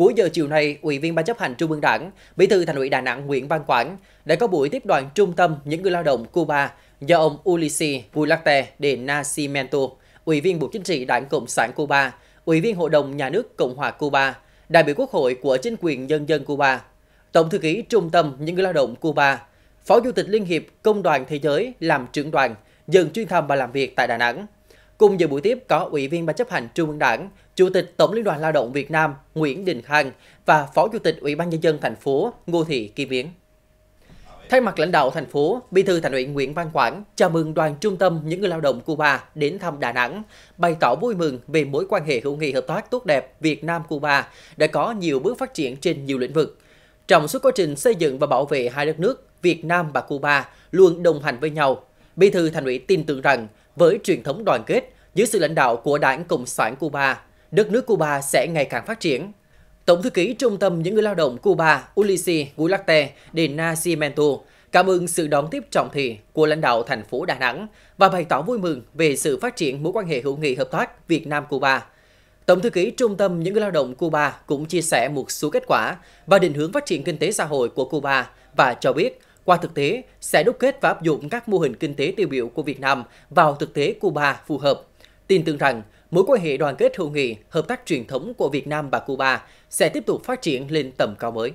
Cuối giờ chiều nay, Ủy viên Ban chấp hành Trung ương Đảng, Bí thư Thành ủy Đà Nẵng Nguyễn Văn Quảng đã có buổi tiếp đoàn trung tâm những người lao động Cuba do ông Ulisi Bularte de Nascimento, Ủy viên Bộ Chính trị Đảng Cộng sản Cuba, Ủy viên Hội đồng Nhà nước Cộng hòa Cuba, đại biểu Quốc hội của chính quyền nhân dân Cuba, Tổng thư ký Trung tâm những người lao động Cuba, Phó Chủ tịch Liên hiệp Công đoàn Thế giới làm trưởng đoàn, dừng chuyên thăm và làm việc tại Đà Nẵng. Cùng dự buổi tiếp có Ủy viên Ban chấp hành Trung ương Đảng, Chủ tịch Tổng Liên đoàn Lao động Việt Nam Nguyễn Đình Khang và Phó Chủ tịch Ủy ban Nhân dân thành phố Ngô Thị Kim Yến. Thay mặt lãnh đạo thành phố, Bí thư Thành ủy Nguyễn Văn Quảng chào mừng đoàn trung tâm những người lao động Cuba đến thăm Đà Nẵng, bày tỏ vui mừng về mối quan hệ hữu nghị hợp tác tốt đẹp Việt Nam Cuba đã có nhiều bước phát triển trên nhiều lĩnh vực. Trong suốt quá trình xây dựng và bảo vệ hai đất nước, Việt Nam và Cuba luôn đồng hành với nhau. Bí thư Thành ủy tin tưởng rằng với truyền thống đoàn kết dưới sự lãnh đạo của Đảng Cộng sản Cuba, đất nước Cuba sẽ ngày càng phát triển. Tổng thư ký Trung tâm Những người lao động Cuba Ulisi Gularte de Nascimento cảm ơn sự đón tiếp trọng thị của lãnh đạo thành phố Đà Nẵng và bày tỏ vui mừng về sự phát triển mối quan hệ hữu nghị hợp tác Việt Nam-Cuba. Tổng thư ký Trung tâm Những người lao động Cuba cũng chia sẻ một số kết quả và định hướng phát triển kinh tế xã hội của Cuba và cho biết qua thực tế, sẽ đúc kết và áp dụng các mô hình kinh tế tiêu biểu của Việt Nam vào thực tế Cuba phù hợp. Tin tưởng rằng, mối quan hệ đoàn kết hữu nghị, hợp tác truyền thống của Việt Nam và Cuba sẽ tiếp tục phát triển lên tầm cao mới.